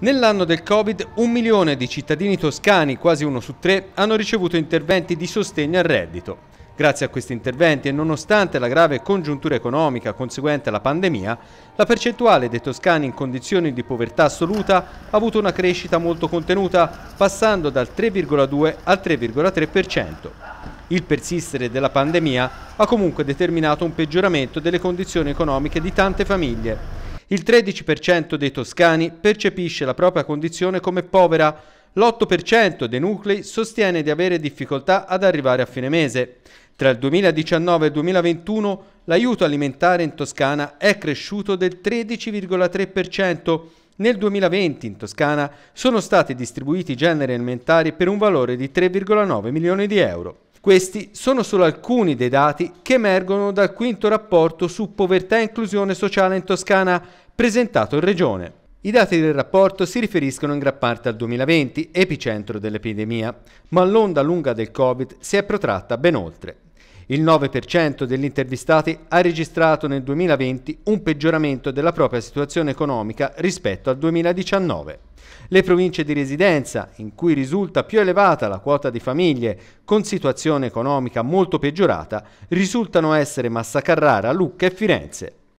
Nell'anno del Covid un milione di cittadini toscani, quasi uno su tre, hanno ricevuto interventi di sostegno al reddito. Grazie a questi interventi e nonostante la grave congiuntura economica conseguente alla pandemia, la percentuale dei toscani in condizioni di povertà assoluta ha avuto una crescita molto contenuta, passando dal 3,2 al 3,3%. Il persistere della pandemia ha comunque determinato un peggioramento delle condizioni economiche di tante famiglie, il 13% dei toscani percepisce la propria condizione come povera, l'8% dei nuclei sostiene di avere difficoltà ad arrivare a fine mese. Tra il 2019 e il 2021 l'aiuto alimentare in Toscana è cresciuto del 13,3%. Nel 2020 in Toscana sono stati distribuiti generi alimentari per un valore di 3,9 milioni di euro. Questi sono solo alcuni dei dati che emergono dal quinto rapporto su povertà e inclusione sociale in Toscana presentato in Regione. I dati del rapporto si riferiscono in gran parte al 2020, epicentro dell'epidemia, ma l'onda lunga del Covid si è protratta ben oltre. Il 9% degli intervistati ha registrato nel 2020 un peggioramento della propria situazione economica rispetto al 2019. Le province di residenza, in cui risulta più elevata la quota di famiglie con situazione economica molto peggiorata, risultano essere Massa Carrara, Lucca e Firenze.